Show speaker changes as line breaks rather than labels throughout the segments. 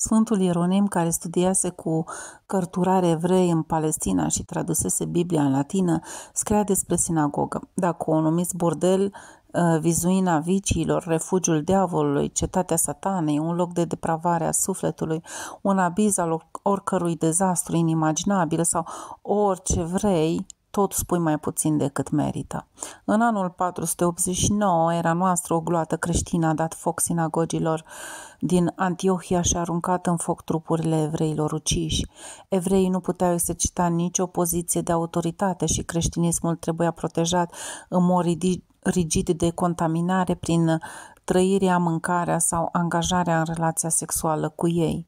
Sfântul Ieronim, care studiase cu cărturare evrei în Palestina și tradusese Biblia în latină, scria despre sinagogă. Dacă o numiți bordel, uh, vizuina viciilor, refugiul diavolului, cetatea satanei, un loc de depravare a sufletului, un abiz al oricărui dezastru inimaginabil sau orice vrei, tot spui mai puțin decât merită. În anul 489 era noastră o gloată creștină a dat foc sinagogilor din Antiohia și a aruncat în foc trupurile evreilor uciși. Evreii nu puteau exercita nicio poziție de autoritate și creștinismul trebuia protejat în mod rigid de contaminare prin trăirea, mâncarea sau angajarea în relația sexuală cu ei.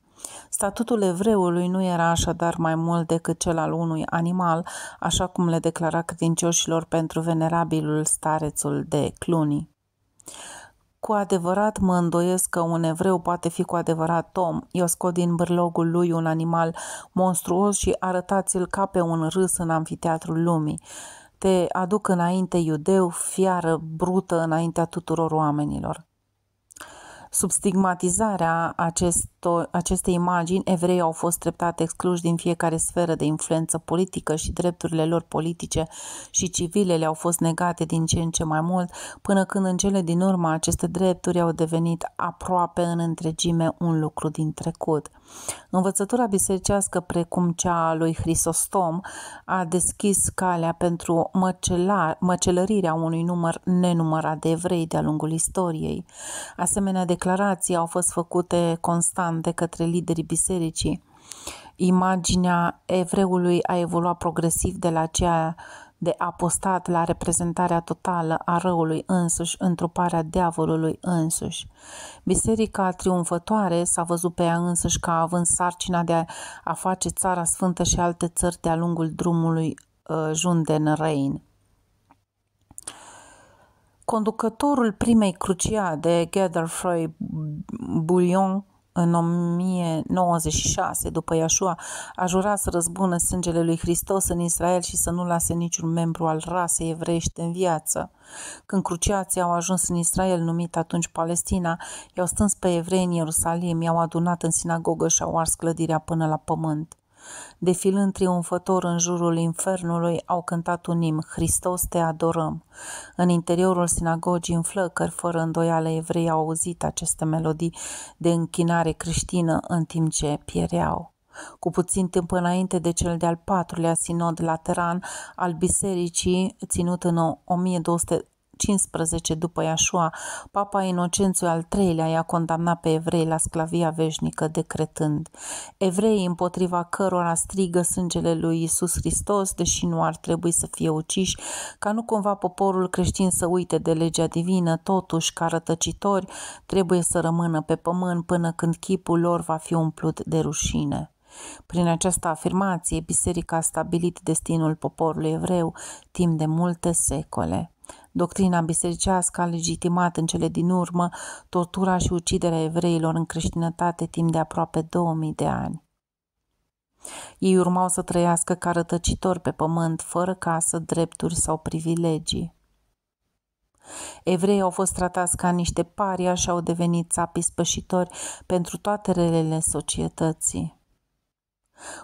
Statutul evreului nu era așadar mai mult decât cel al unui animal, așa cum le declara credincioșilor pentru venerabilul starețul de Cluny. Cu adevărat mă îndoiesc că un evreu poate fi cu adevărat om. Eu scot din bârlogul lui un animal monstruos și arătați-l ca pe un râs în anfiteatrul lumii. Te aduc înainte, iudeu, fiară, brută, înaintea tuturor oamenilor. Sub stigmatizarea acestor, acestei imagini, evreii au fost treptat excluși din fiecare sferă de influență politică și drepturile lor politice și civile le-au fost negate din ce în ce mai mult, până când în cele din urmă aceste drepturi au devenit aproape în întregime un lucru din trecut. Învățătura bisericească, precum cea a lui Hristostom, a deschis calea pentru măcelar, măcelărirea unui număr nenumărat de evrei de-a lungul istoriei. Asemenea de declarații au fost făcute constant de către liderii bisericii. Imaginea evreului a evoluat progresiv de la cea de apostat la reprezentarea totală a răului însuși, întruparea diavolului însuși. Biserica triumfătoare s-a văzut pe ea însuși ca având sarcina de a face țara sfântă și alte țări de-a lungul drumului uh, Junden Rein conducătorul primei cruciade, Godfrey Bouillon, în 1096, după Iașua, a jurat să răzbună sângele lui Hristos în Israel și să nu lase niciun membru al rasei evreiești în viață. Când cruciații au ajuns în Israel, numit atunci Palestina, i-au stâns pe evrei în Ierusalim, i-au adunat în sinagogă și au ars clădirea până la pământ. Defilând triumfător în jurul infernului, au cântat unim, Hristos te adorăm. În interiorul sinagogii, în flăcări, fără îndoială, evrei au auzit aceste melodii de închinare creștină în timp ce piereau. Cu puțin timp înainte de cel de-al patrulea sinod lateran al bisericii, ținut în 1200 15 după Iașua, Papa Inocențiu al III-lea i-a condamnat pe evrei la sclavia veșnică decretând Evreii împotriva cărora strigă sângele lui Isus Hristos, deși nu ar trebui să fie uciși, ca nu cumva poporul creștin să uite de legea divină, totuși ca rătăcitori trebuie să rămână pe pământ până când chipul lor va fi umplut de rușine. Prin această afirmație, biserica a stabilit destinul poporului evreu timp de multe secole. Doctrina bisericească a legitimat în cele din urmă tortura și uciderea evreilor în creștinătate timp de aproape 2000 de ani. Ei urmau să trăiască ca rătăcitori pe pământ, fără casă, drepturi sau privilegii. Evreii au fost tratați ca niște paria și au devenit țapii spășitori pentru toate relele societății.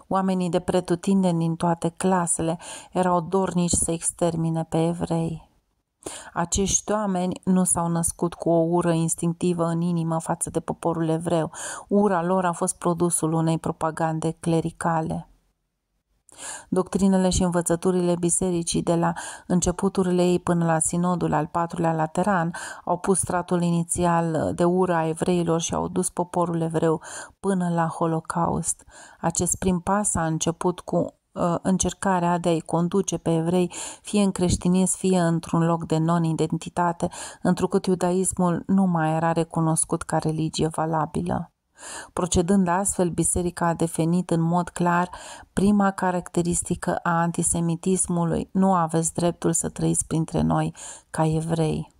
Oamenii de pretutindeni din toate clasele erau dornici să extermine pe evrei. Acești oameni nu s-au născut cu o ură instinctivă în inimă față de poporul evreu. Ura lor a fost produsul unei propagande clericale. Doctrinele și învățăturile bisericii de la începuturile ei până la sinodul al patrulea lateran au pus stratul inițial de ură a evreilor și au dus poporul evreu până la holocaust. Acest prim pas a început cu Uh, încercarea de a-i conduce pe evrei fie în creștinism, fie într-un loc de non-identitate, întrucât iudaismul nu mai era recunoscut ca religie valabilă. Procedând astfel, biserica a definit în mod clar prima caracteristică a antisemitismului, nu aveți dreptul să trăiți printre noi ca evrei.